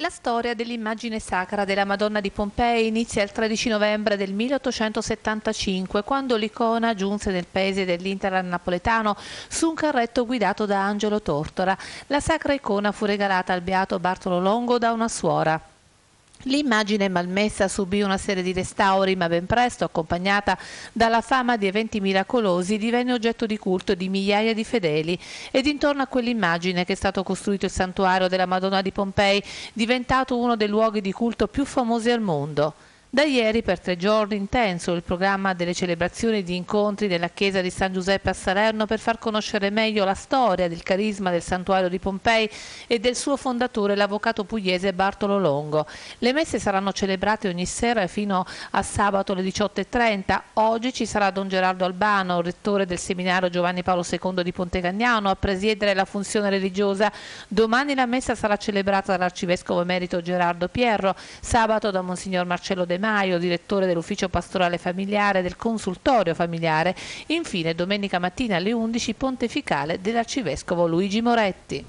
La storia dell'immagine sacra della Madonna di Pompei inizia il 13 novembre del 1875, quando l'icona giunse nel paese dell'Interland napoletano su un carretto guidato da Angelo Tortora. La sacra icona fu regalata al beato Bartolo Longo da una suora. L'immagine malmessa subì una serie di restauri, ma ben presto, accompagnata dalla fama di eventi miracolosi, divenne oggetto di culto di migliaia di fedeli. Ed intorno a quell'immagine che è stato costruito il santuario della Madonna di Pompei, diventato uno dei luoghi di culto più famosi al mondo. Da ieri per tre giorni intenso il programma delle celebrazioni di incontri nella chiesa di San Giuseppe a Salerno per far conoscere meglio la storia del carisma del santuario di Pompei e del suo fondatore l'avvocato pugliese Bartolo Longo. Le messe saranno celebrate ogni sera fino a sabato alle 18.30. Oggi ci sarà Don Gerardo Albano, rettore del seminario Giovanni Paolo II di Ponte a presiedere la funzione religiosa. Domani la messa sarà celebrata dall'arcivescovo emerito Gerardo Pierro, sabato da Monsignor Marcello De Mare Maio, direttore dell'ufficio pastorale familiare del consultorio familiare, infine domenica mattina alle 11 pontificale dell'arcivescovo Luigi Moretti.